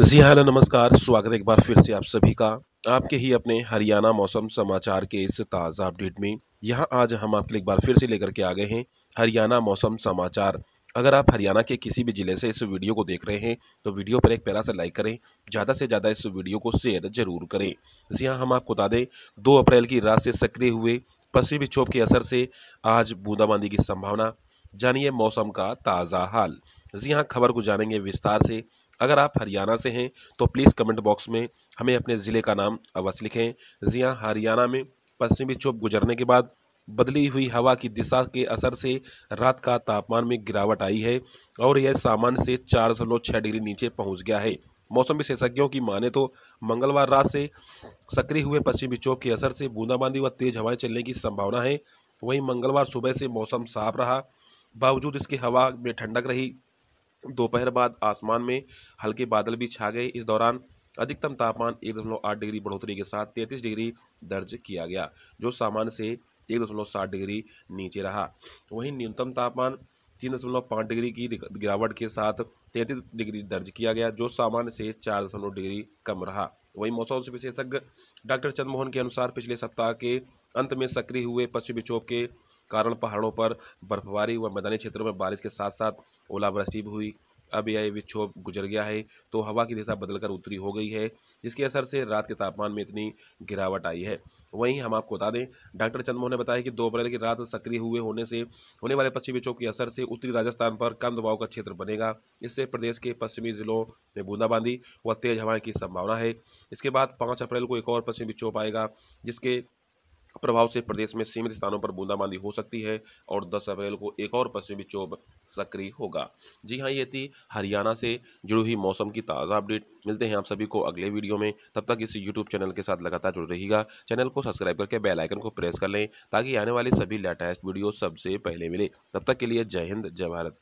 जी हाँ नमस्कार स्वागत है एक बार फिर से आप सभी का आपके ही अपने हरियाणा मौसम समाचार के इस ताज़ा अपडेट में यहाँ आज हम आपके लिए एक बार फिर से लेकर के आ गए हैं हरियाणा मौसम समाचार अगर आप हरियाणा के किसी भी ज़िले से इस वीडियो को देख रहे हैं तो वीडियो पर एक पैरा से लाइक करें ज़्यादा से ज़्यादा इस वीडियो को शेयर जरूर करें जी हाँ हम आपको बता दें दो अप्रैल की रात से सक्रिय हुए पश्चिमी विक्षोभ के असर से आज बूंदाबांदी की संभावना जानिए मौसम का ताज़ा हाल जी हाँ खबर को जानेंगे विस्तार से अगर आप हरियाणा से हैं तो प्लीज़ कमेंट बॉक्स में हमें अपने ज़िले का नाम अवश्य लिखें जी हरियाणा में पश्चिमी विक्षोभ गुजरने के बाद बदली हुई हवा की दिशा के असर से रात का तापमान में गिरावट आई है और यह सामान्य से चार दशमलव छः डिग्री नीचे पहुंच गया है मौसम विशेषज्ञों की माने तो मंगलवार रात से सक्रिय हुए पश्चिमी विक्षोभ के असर से बूंदाबांदी व तेज हवाएं चलने की संभावना है वहीं मंगलवार सुबह से मौसम साफ रहा बावजूद इसकी हवा में ठंडक रही दोपहर बाद आसमान में हल्के बादल भी छा गए इस दौरान अधिकतम तापमान एक दशमलव आठ डिग्री बढ़ोतरी के साथ तैंतीस डिग्री दर्ज किया गया जो सामान्य से एक दशमलव सात डिग्री नीचे रहा वहीं न्यूनतम तापमान तीन दशमलव पाँच डिग्री की गिरावट के साथ तैंतीस डिग्री दर्ज किया गया जो सामान्य से चार दशमलव डिग्री कम रहा वहीं मौसम विशेषज्ञ डॉक्टर चंद्रमोहन के अनुसार पिछले सप्ताह के अंत में सक्रिय हुए पश्चिमी विक्षोभ के कारण पहाड़ों पर बर्फबारी व मैदानी क्षेत्रों में बारिश के साथ साथ ओलावृष्टि भी हुई अब यह विक्षोभ गुजर गया है तो हवा की दिशा बदलकर उत्तरी हो गई है जिसके असर से रात के तापमान में इतनी गिरावट आई है वहीं हम आपको बता दें डॉक्टर चंद्रमोहन ने बताया कि दो अप्रैल की रात सक्रिय हुए होने से होने वाले पश्चिमी विक्षोभ के असर से उत्तरी राजस्थान पर कम दबाव का क्षेत्र बनेगा इससे प्रदेश के पश्चिमी जिलों में बूंदाबांदी व तेज हवाएं की संभावना है इसके बाद पाँच अप्रैल को एक और पश्चिमी विक्षोभ आएगा जिसके प्रभाव से प्रदेश में सीमित स्थानों पर बूंदाबांदी हो सकती है और 10 अप्रैल को एक और पश्चिमी विक्षोभ सक्रिय होगा जी हाँ ये थी हरियाणा से जुड़ी हुई मौसम की ताज़ा अपडेट मिलते हैं आप सभी को अगले वीडियो में तब तक इस यूट्यूब चैनल के साथ लगातार जुड़ रहिएगा चैनल को सब्सक्राइब करके बेल आइकन को प्रेस कर लें ताकि आने वाली सभी लेटेस्ट वीडियो सबसे पहले मिले तब तक के लिए जय हिंद जय भारत